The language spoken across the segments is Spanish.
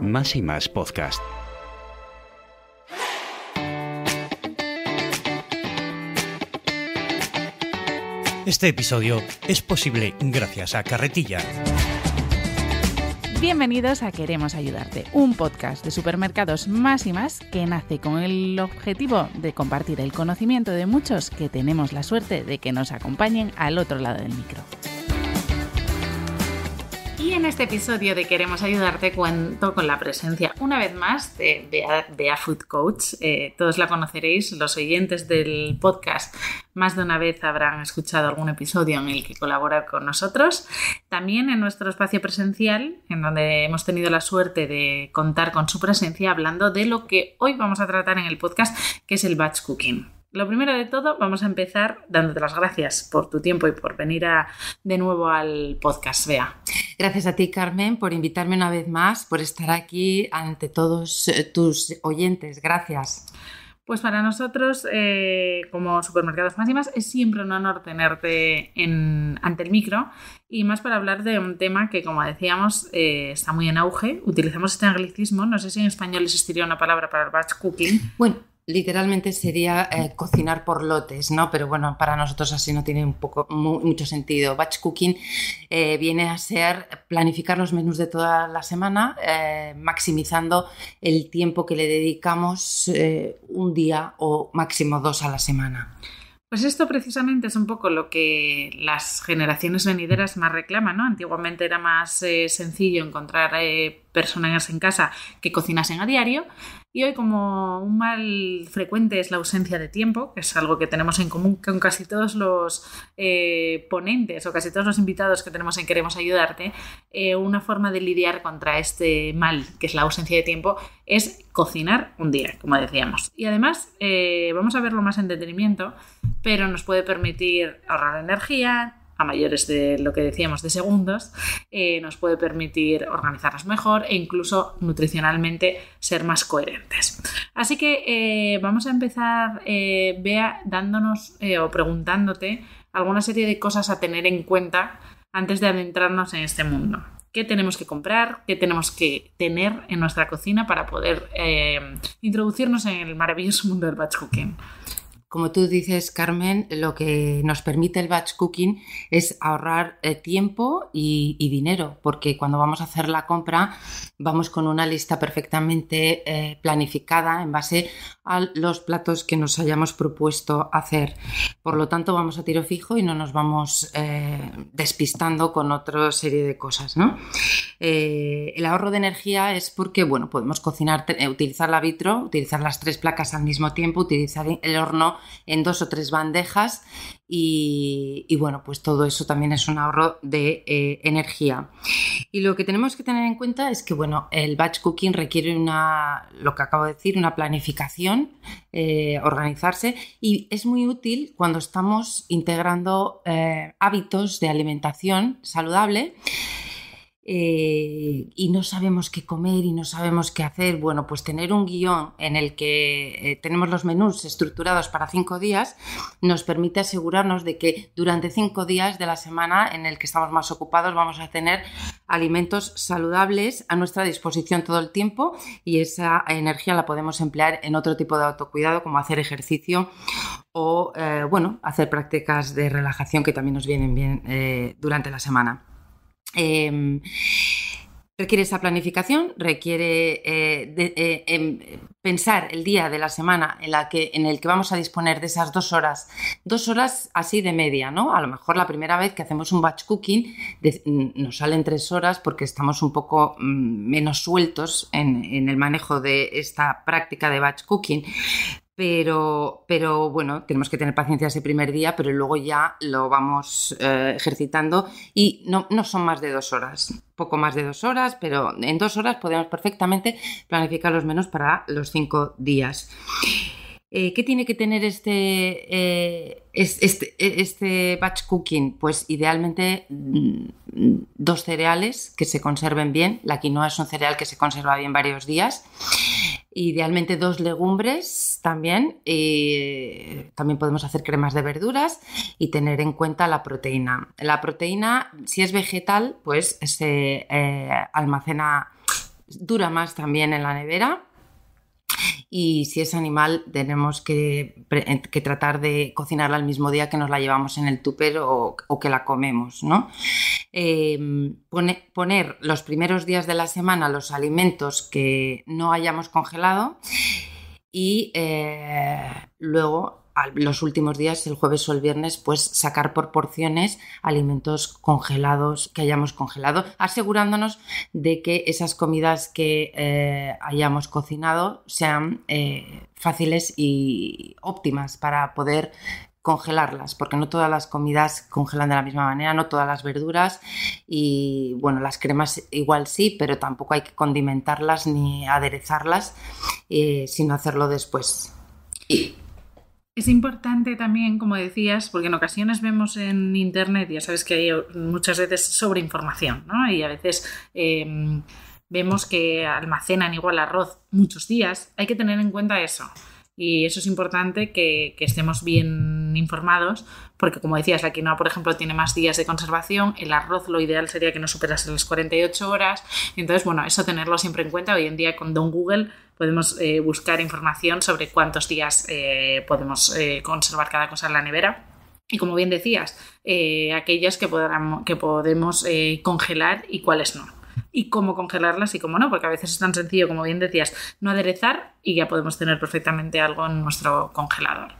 Más y más podcast. Este episodio es posible gracias a Carretilla. Bienvenidos a Queremos Ayudarte, un podcast de supermercados más y más que nace con el objetivo de compartir el conocimiento de muchos que tenemos la suerte de que nos acompañen al otro lado del micro. Y en este episodio de Queremos Ayudarte cuento con la presencia una vez más de Bea, Food Coach. Eh, todos la conoceréis, los oyentes del podcast más de una vez habrán escuchado algún episodio en el que colabora con nosotros. También en nuestro espacio presencial, en donde hemos tenido la suerte de contar con su presencia hablando de lo que hoy vamos a tratar en el podcast, que es el batch cooking. Lo primero de todo, vamos a empezar dándote las gracias por tu tiempo y por venir de nuevo al podcast, VEA. Gracias a ti, Carmen, por invitarme una vez más, por estar aquí ante todos eh, tus oyentes. Gracias. Pues para nosotros, eh, como Supermercados Máximas, es siempre un honor tenerte ante el micro y más para hablar de un tema que, como decíamos, eh, está muy en auge. Utilizamos este anglicismo, no sé si en español existiría una palabra para el batch cooking. Bueno, literalmente sería eh, cocinar por lotes, ¿no? Pero bueno, para nosotros así no tiene un poco mucho sentido. Batch cooking eh, viene a ser planificar los menús de toda la semana, eh, maximizando el tiempo que le dedicamos un día o máximo dos a la semana. Pues esto precisamente es un poco lo que las generaciones venideras más reclaman, ¿no? Antiguamente era más sencillo encontrar personas en casa que cocinasen a diario. Y hoy, como un mal frecuente es la ausencia de tiempo, que es algo que tenemos en común con casi todos los eh, ponentes o casi todos los invitados que tenemos en Queremos Ayudarte, eh, una forma de lidiar contra este mal, que es la ausencia de tiempo, es cocinar un día, como decíamos. Y además, eh, vamos a verlo más en detenimiento, pero nos puede permitir ahorrar energía, a mayores de lo que decíamos de segundos, eh, nos puede permitir organizarnos mejor e incluso nutricionalmente ser más coherentes. Así que eh, vamos a empezar, vea eh, dándonos o preguntándote alguna serie de cosas a tener en cuenta antes de adentrarnos en este mundo. ¿Qué tenemos que comprar? ¿Qué tenemos que tener en nuestra cocina para poder introducirnos en el maravilloso mundo del batch cooking? como tú dices, Carmen, lo que nos permite el batch cooking es ahorrar eh, tiempo y, dinero, porque cuando vamos a hacer la compra vamos con una lista perfectamente eh, planificada en base a los platos que nos hayamos propuesto hacer. Por lo tanto, vamos a tiro fijo y no nos vamos eh, despistando con otra serie de cosas. ¿no? Eh, el ahorro de energía es porque, bueno, podemos cocinar, eh, utilizar la vitro, utilizar las tres placas al mismo tiempo, utilizar el horno en dos o tres bandejas y, bueno, pues todo eso también es un ahorro de eh, energía. Y lo que tenemos que tener en cuenta es que, bueno, el batch cooking requiere una, lo que acabo de decir, una planificación, organizarse y es muy útil cuando estamos integrando hábitos de alimentación saludable eh, y no sabemos qué comer y no sabemos qué hacer, bueno, pues tener un guión en el que eh, tenemos los menús estructurados para cinco días nos permite asegurarnos de que durante cinco días de la semana en el que estamos más ocupados vamos a tener alimentos saludables a nuestra disposición todo el tiempo y esa energía la podemos emplear en otro tipo de autocuidado como hacer ejercicio o, eh, bueno, hacer prácticas de relajación que también nos vienen bien durante la semana. Em, requiere esa planificación, requiere eh, eh, em, pensar el día de la semana en, la que, en el que vamos a disponer de esas dos horas, dos horas así de media, ¿no? A lo mejor la primera vez que hacemos un batch cooking mm, nos salen tres horas porque estamos un poco mm, menos sueltos en el manejo de esta práctica de batch cooking, pero, pero bueno, tenemos que tener paciencia ese primer día, pero luego ya lo vamos eh, ejercitando y no, son más de dos horas, poco más de dos horas, pero en dos horas podemos perfectamente planificar los menos para los cinco días. Eh, ¿Qué tiene que tener este, eh, este, este batch cooking? Pues idealmente mm, dos cereales que se conserven bien. La quinoa es un cereal que se conserva bien varios días. Idealmente dos legumbres también. Eh, también podemos hacer cremas de verduras y tener en cuenta la proteína. La proteína, si es vegetal, pues se eh, almacena, dura más también en la nevera y si es animal tenemos que, tratar de cocinarla el mismo día que nos la llevamos en el tupper o, que la comemos, ¿no? Em, poner los primeros días de la semana los alimentos que no hayamos congelado y eh, luego los últimos días, el jueves o el viernes, pues sacar por porciones alimentos congelados que hayamos congelado, asegurándonos de que esas comidas que eh, hayamos cocinado sean eh, fáciles y óptimas para poder congelarlas, porque no todas las comidas congelan de la misma manera, no todas las verduras y bueno, las cremas igual sí, pero tampoco hay que condimentarlas ni aderezarlas, eh, sino hacerlo después. Es importante también, como decías, porque en ocasiones vemos en Internet, ya sabes que hay muchas veces sobreinformación, ¿no? Y a veces... Em, vemos que almacenan igual arroz muchos días, hay que tener en cuenta eso. Y eso es importante que estemos bien informados, porque como decías, la quinoa, por ejemplo, tiene más días de conservación, el arroz lo ideal sería que no superase las 48 horas, entonces, bueno, eso tenerlo siempre en cuenta. Hoy en día con Don Google podemos eh, buscar información sobre cuántos días eh, podemos eh, conservar cada cosa en la nevera. Y como bien decías, aquellas que, que podemos congelar y cuáles no y cómo congelarlas y cómo no, porque a veces es tan sencillo, como bien decías, no aderezar y ya podemos tener perfectamente algo en nuestro congelador.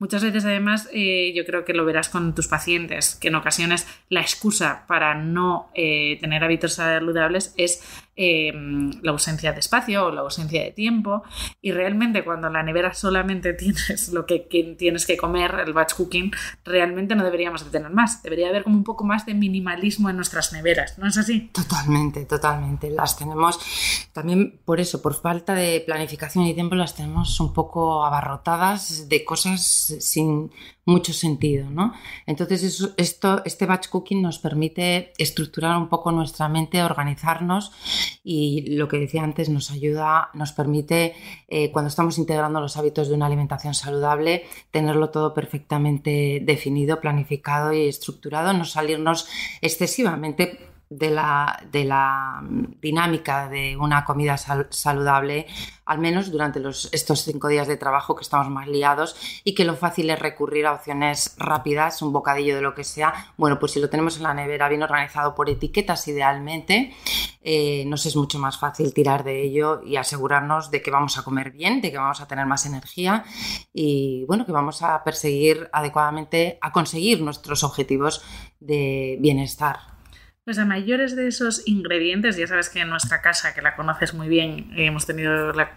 Muchas veces además eh, yo creo que lo verás con tus pacientes, que en ocasiones la excusa para no eh, tener hábitos saludables es Em, la ausencia de espacio o la ausencia de tiempo. Y realmente cuando en la nevera solamente tienes lo que, que tienes que comer, el batch cooking, realmente no deberíamos de tener más. Debería haber como un poco más de minimalismo en nuestras neveras, ¿no es así? Totalmente, totalmente. Las tenemos también por eso, por falta de planificación y tiempo, las tenemos un poco abarrotadas de cosas sin mucho sentido. ¿no? Entonces, esto, este batch cooking nos permite estructurar un poco nuestra mente, organizarnos y lo que decía antes, nos ayuda, nos permite, eh, cuando estamos integrando los hábitos de una alimentación saludable, tenerlo todo perfectamente definido, planificado y estructurado, no salirnos excesivamente de la, dinámica de una comida saludable, al menos durante los, estos cinco días de trabajo que estamos más liados y que lo fácil es recurrir a opciones rápidas, un bocadillo de lo que sea. Bueno, pues si lo tenemos en la nevera bien organizado por etiquetas idealmente, eh, nos es mucho más fácil tirar de ello y asegurarnos de que vamos a comer bien, de que vamos a tener más energía y bueno, que vamos a perseguir adecuadamente, a conseguir nuestros objetivos de bienestar. Pues a mayores de esos ingredientes, ya sabes que en nuestra casa, que la conoces muy bien, eh, hemos tenido la,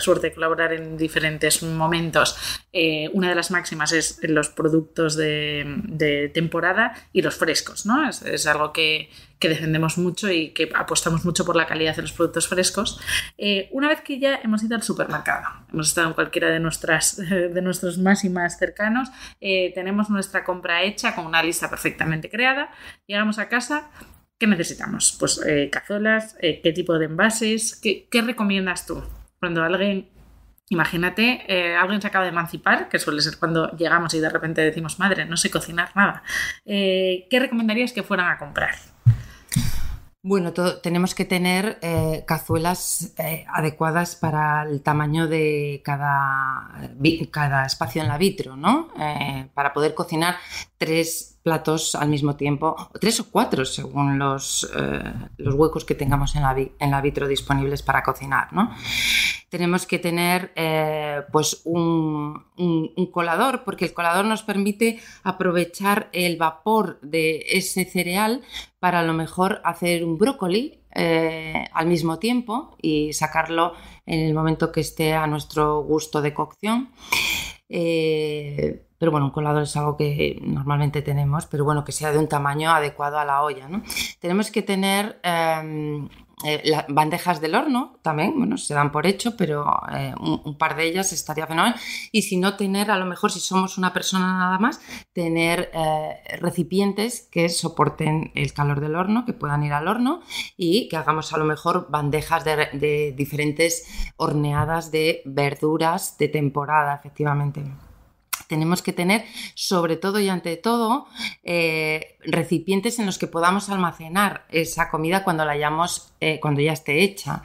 suerte de colaborar en diferentes momentos, eh, una de las máximas es los productos de, temporada y los frescos, ¿no? Es, algo que, defendemos mucho y que apostamos mucho por la calidad de los productos frescos. Eh, una vez que ya hemos ido al supermercado, hemos estado en cualquiera de, nuestras, de nuestros más y más cercanos, tenemos nuestra compra hecha con una lista perfectamente creada, llegamos a casa ¿Qué necesitamos? Pues eh, cazolas, eh, qué tipo de envases, ¿Qué, recomiendas tú? Cuando alguien, imagínate, eh, alguien se acaba de emancipar, que suele ser cuando llegamos y de repente decimos, madre, no sé cocinar nada, ¿qué recomendarías que fueran a comprar? Bueno, tenemos que tener eh, cazuelas eh, adecuadas para el tamaño de cada, cada espacio en la vitro, ¿no? Eh, para poder cocinar tres platos al mismo tiempo, tres o cuatro según los, los huecos que tengamos en la, en la vitro disponibles para cocinar, ¿no? tenemos que tener eh, pues un, colador, porque el colador nos permite aprovechar el vapor de ese cereal para a lo mejor hacer un brócoli eh, al mismo tiempo y sacarlo en el momento que esté a nuestro gusto de cocción. Eh, pero bueno, un colador es algo que normalmente tenemos, pero bueno, que sea de un tamaño adecuado a la olla. Tenemos que tener em, eh, las bandejas del horno también, bueno, se dan por hecho, pero eh, un, par de ellas estaría fenomenal. Y si no, tener, a lo mejor si somos una persona nada más, tener eh, recipientes que soporten el calor del horno, que puedan ir al horno y que hagamos a lo mejor bandejas de, de diferentes horneadas de verduras de temporada, efectivamente tenemos que tener, sobre todo y ante todo, eh, recipientes en los que podamos almacenar esa comida cuando la hayamos, eh, cuando ya esté hecha.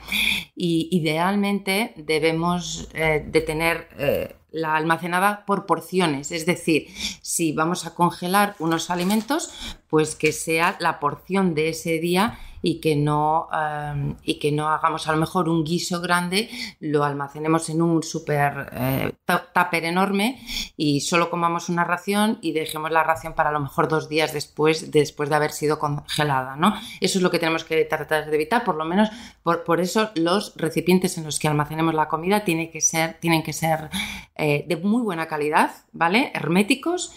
Y idealmente debemos eh, de tener la almacenada por porciones, es decir, si vamos a congelar unos alimentos, pues que sea la porción de ese día y que no, em, y que no hagamos a lo mejor un guiso grande, lo almacenemos en un super eh, tupper enorme y solo comamos una ración y dejemos la ración para a lo mejor dos días después, después de haber sido congelada, ¿no? Eso es lo que tenemos que tratar de evitar, por lo menos por, eso los recipientes en los que almacenemos la comida tienen que ser, tienen que ser eh, de muy buena calidad, ¿vale? Herméticos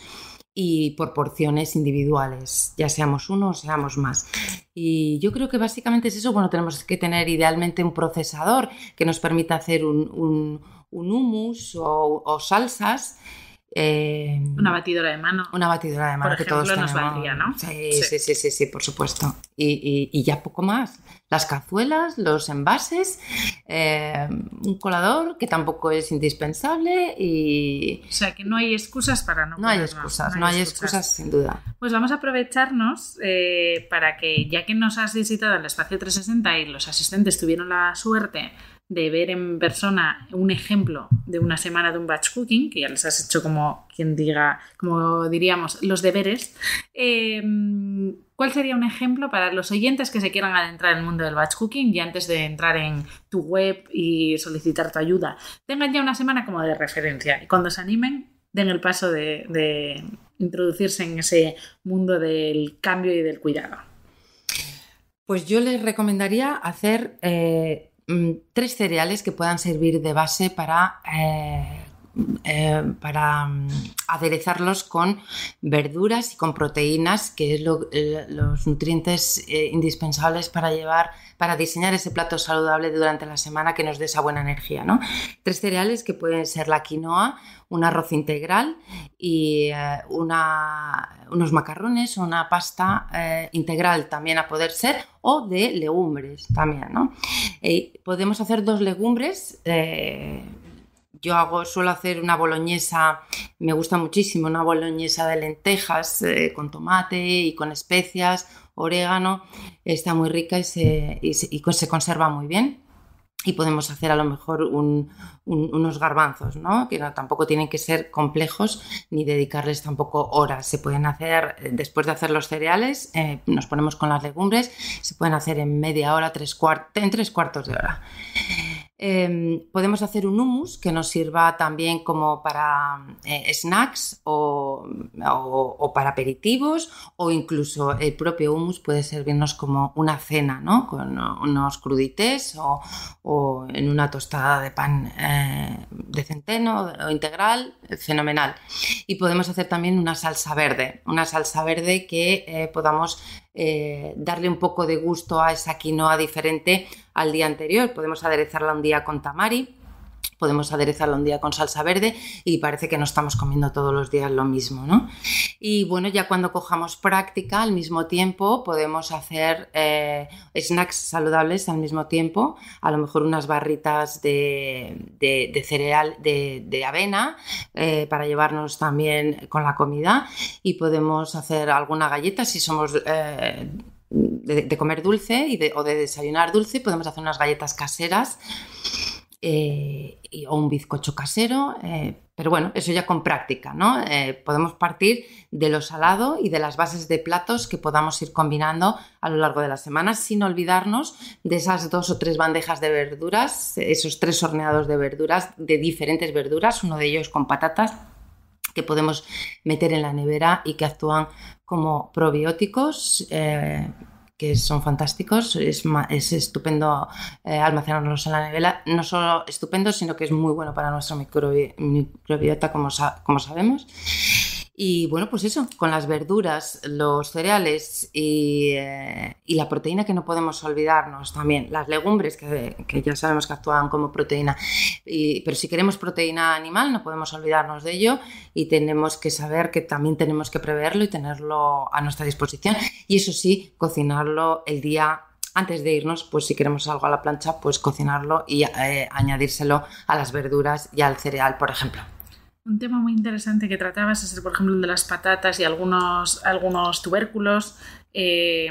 y por porciones individuales, ya seamos uno o seamos más. Y yo creo que básicamente es eso. Bueno, tenemos que tener idealmente un procesador que nos permita hacer un, un, un hummus o, o salsas Em, una batidora de mano. Una batidora de mano que todos ¿no? Sí sí. sí, sí, sí, por supuesto. Y, ya poco más. Las cazuelas, los envases, em, un colador que tampoco es indispensable y... O sea, que no hay excusas para no... No hay excusas, no, hay, excusas. sin duda. Pues vamos a aprovecharnos eh, para que ya que nos has visitado el espacio 360 y los asistentes tuvieron la suerte de ver en persona un ejemplo de una semana de un batch cooking, que ya les has hecho como quien diga, como diríamos, los deberes. Em, ¿Cuál sería un ejemplo para los oyentes que se quieran adentrar en el mundo del batch cooking y antes de entrar en tu web y solicitar tu ayuda? Tengan ya una semana como de referencia y cuando se animen, den el paso de, introducirse en ese mundo del cambio y del cuidado. Pues yo les recomendaría hacer eh, Mm, tres cereales que puedan servir de base para eh, eh, para mm, aderezarlos con verduras y con proteínas, que es los nutrientes eh, indispensables para llevar, para diseñar ese plato saludable durante la semana que nos dé esa buena energía. ¿no? Tres cereales que pueden ser la quinoa, un arroz integral y eh, unos macarrones o una pasta integral también a poder ser o de legumbres también, ¿no? podemos hacer dos legumbres yo hago, suelo hacer una boloñesa, me gusta muchísimo, una boloñesa de lentejas eh, con tomate y con especias, orégano, está muy rica y se, y conserva muy bien y podemos hacer a lo mejor unos garbanzos, ¿no? que tampoco tienen que ser complejos ni dedicarles tampoco horas. Se pueden hacer, eh, después de hacer los cereales, eh, nos ponemos con las legumbres, se pueden hacer en media hora, tres en tres cuartos de hora. Em, podemos hacer un hummus que nos sirva también como para eh, snacks o, para aperitivos o incluso el propio hummus puede servirnos como una cena, ¿no? Con unos crudités o, en una tostada de pan eh, de centeno o integral, fenomenal. Y podemos hacer también una salsa verde, una salsa verde que eh, podamos darle un poco de gusto a esa quinoa diferente al día anterior. Podemos aderezarla un día con tamari, podemos aderezarlo un día con salsa verde y parece que no estamos comiendo todos los días lo mismo, ¿no? Y bueno, ya cuando cojamos práctica, al mismo tiempo podemos hacer eh, snacks saludables al mismo tiempo, a lo mejor unas barritas de, de, cereal, de, de avena, eh, para llevarnos también con la comida y podemos hacer alguna galleta si somos... Eh, de, comer dulce y de, o de desayunar dulce, podemos hacer unas galletas caseras eh, y, o un bizcocho casero, eh, pero bueno, eso ya con práctica, ¿no? Eh, podemos partir de lo salado y de las bases de platos que podamos ir combinando a lo largo de la semana, sin olvidarnos de esas dos o tres bandejas de verduras, esos tres horneados de verduras, de diferentes verduras, uno de ellos con patatas, que podemos meter en la nevera y que actúan como probióticos. Eh, que son fantásticos, es, es estupendo eh, almacenarlos en la nevera, no solo estupendo, sino que es muy bueno para nuestro microbiota, como, como sabemos. Y bueno, pues eso, con las verduras, los cereales y, eh, la proteína que no podemos olvidarnos también, las legumbres que, ya sabemos que actúan como proteína, y, pero si queremos proteína animal no podemos olvidarnos de ello y tenemos que saber que también tenemos que preverlo y tenerlo a nuestra disposición. Y eso sí, cocinarlo el día antes de irnos, pues si queremos algo a la plancha, pues cocinarlo y eh, añadírselo a las verduras y al cereal, por ejemplo. Un tema muy interesante que tratabas es, por ejemplo, el de las patatas y algunos, algunos tubérculos eh,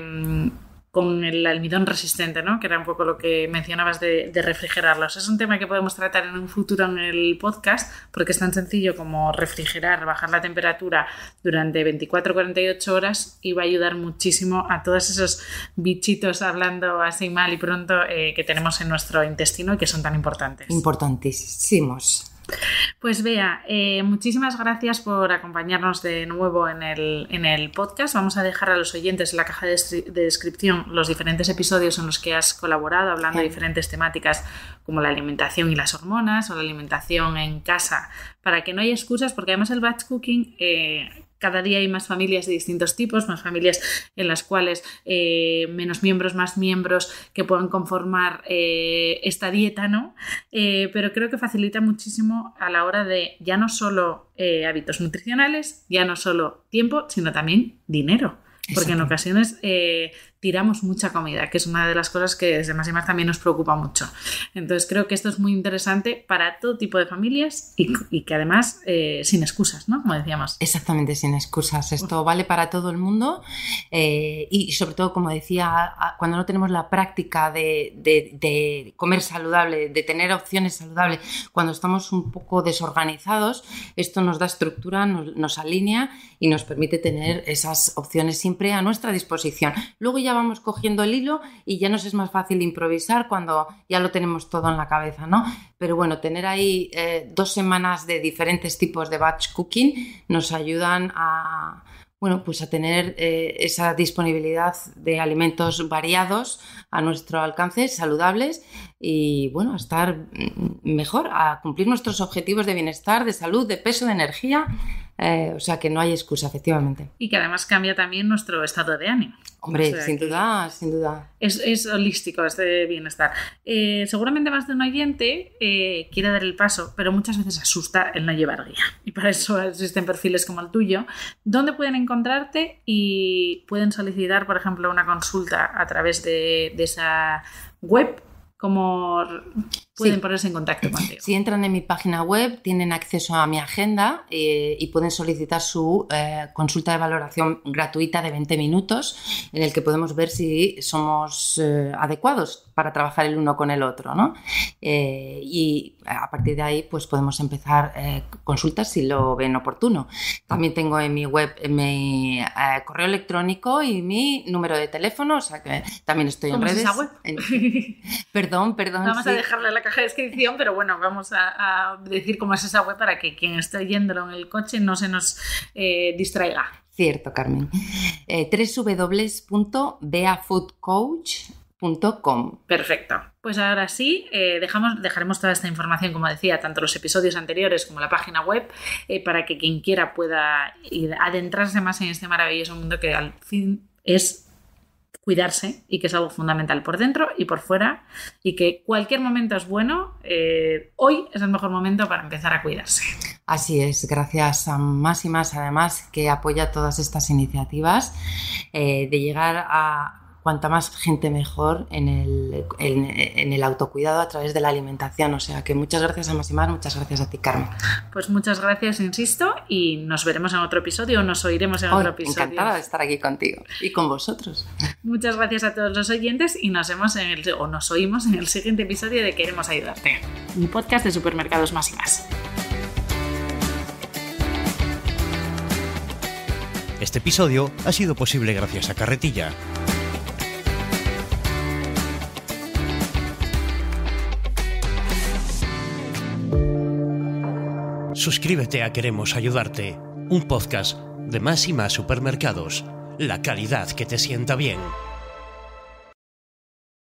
con el almidón resistente, ¿no? que era un poco lo que mencionabas de, refrigerarlos. Es un tema que podemos tratar en un futuro en el podcast porque es tan sencillo como refrigerar, bajar la temperatura durante 24-48 horas y va a ayudar muchísimo a todos esos bichitos hablando así mal y pronto eh, que tenemos en nuestro intestino y que son tan importantes. Importantísimos. Pues vea, eh, muchísimas gracias por acompañarnos de nuevo en el, en el, podcast. Vamos a dejar a los oyentes en la caja de, descripción los diferentes episodios en los que has colaborado, hablando de diferentes temáticas como la alimentación y las hormonas o la alimentación en casa, para que no haya excusas, porque además el batch cooking, eh, cada día hay más familias de distintos tipos, más familias en las cuales eh, menos miembros, más miembros que puedan conformar eh, esta dieta, ¿no? Eh, pero creo que facilita muchísimo a la hora de ya no solo hábitos nutricionales, ya no solo tiempo, sino también dinero. Porque en ocasiones tiramos mucha comida, que es una de las cosas que desde más y más también nos preocupa mucho. Entonces creo que esto es muy interesante para todo tipo de familias y, que además eh, sin excusas, ¿no? Como decíamos. Exactamente, sin excusas. Esto vale para todo el mundo eh, y sobre todo, como decía, cuando no tenemos la práctica de, comer saludable, de tener opciones saludables, cuando estamos un poco desorganizados, esto nos da estructura, nos alinea y nos permite tener esas opciones siempre a nuestra disposición. Luego ya vamos cogiendo el hilo y ya nos es más fácil improvisar cuando ya lo tenemos todo en la cabeza, ¿no? Pero bueno, tener ahí eh, dos semanas de diferentes tipos de batch cooking nos ayudan a, bueno, pues a tener eh, esa disponibilidad de alimentos variados a nuestro alcance, saludables y bueno, a estar mm, mejor, a cumplir nuestros objetivos de bienestar, de salud, de peso, de energía eh, o sea que no hay excusa, efectivamente. Y que además cambia también nuestro estado de ánimo. Hombre, sin duda, sin duda. Es, es holístico este bienestar. Eh, seguramente más de un oyente eh, quiere dar el paso, pero muchas veces asusta el no llevar guía. Y para eso existen perfiles como el tuyo. ¿Dónde pueden encontrarte y pueden solicitar, por ejemplo, una consulta a través de, de esa web? Como pueden ponerse en contacto contigo. Si entran en mi página web, tienen acceso a mi agenda eh, y pueden solicitar su eh, consulta de valoración gratuita de 20 minutos, en el que podemos ver si somos eh, adecuados para trabajar el uno con el otro. ¿no? y a partir de ahí, pues podemos empezar consultas si lo ven oportuno. También tengo en mi web mi correo electrónico y mi número de teléfono, o sea que también estoy en redes. Es web? Perdón, perdón. Vamos a dejarle la caja de descripción, pero bueno, vamos a, decir cómo es esa web para que quien esté oyéndolo en el coche no se nos eh, distraiga. Cierto, Carmen. Eh, www.beafoodcoach.com. Perfecto. Pues ahora sí, eh, dejamos, dejaremos toda esta información, como decía, tanto los episodios anteriores como la página web, para que quien quiera pueda adentrarse más en este maravilloso mundo que al fin es cuidarse y que es algo fundamental por dentro y por fuera y que cualquier momento es bueno, eh, hoy es el mejor momento para empezar a cuidarse. Así es, gracias a más y más además que apoya todas estas iniciativas eh, de llegar a cuanta más gente mejor en el, autocuidado a través de la alimentación. O sea que muchas gracias a más muchas gracias a ti, Carmen. Pues muchas gracias, insisto, y nos veremos en otro episodio, nos oiremos en otro episodio. Encantada de estar aquí contigo y con vosotros. Muchas gracias a todos los oyentes y nos vemos en el, nos oímos en el siguiente episodio de Queremos Ayudarte, mi podcast de supermercados más y más. Este episodio ha sido posible gracias a Carretilla Suscríbete a Queremos Ayudarte, un podcast de más y más supermercados. La calidad que te sienta bien.